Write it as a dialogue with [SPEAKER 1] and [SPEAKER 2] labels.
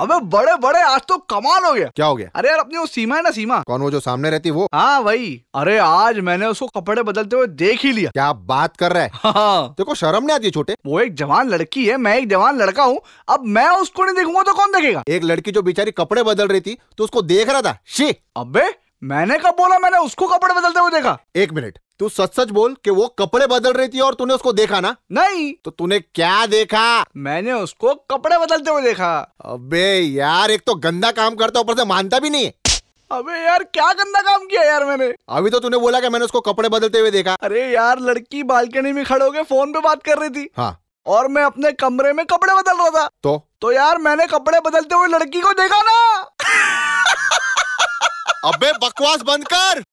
[SPEAKER 1] अबे बड़े बड़े आज तो कमाल हो गया क्या हो गया अरे यार अपनी वो सीमा है ना सीमा कौन वो जो सामने रहती वो हाँ भाई अरे आज मैंने उसको कपड़े बदलते हुए देख ही लिया क्या बात कर रहा है हाँ। देखो हाँ। शर्म नहीं आती छोटे वो एक जवान लड़की है मैं एक जवान लड़का हूँ अब मैं उसको नहीं देखूंगा तो कौन देखेगा एक लड़की जो बेचारी कपड़े बदल रही थी तो उसको देख रहा था शी अबे मैंने कब बोला मैंने उसको कपड़े बदलते हुए देखा एक मिनट तू सच सच बोल कि वो कपड़े बदल रही थी और तूने उसको देखा ना नहीं तो तूने क्या देखा मैंने उसको कपड़े बदलते हुए देखा अबे
[SPEAKER 2] यार एक तो गंदा काम करता ऊपर से मानता भी नहीं
[SPEAKER 3] अबे यार क्या गंदा काम किया यार
[SPEAKER 1] मैंने अभी तो तूने बोला कि मैंने उसको कपड़े बदलते हुए देखा अरे यार लड़की बालकनी में खड़े होके फोन पे बात कर रही थी हाँ और मैं अपने कमरे में कपड़े बदल रहा था तो तो यार मैंने कपड़े बदलते हुए लड़की को देखा ना अबे बकवास बंद कर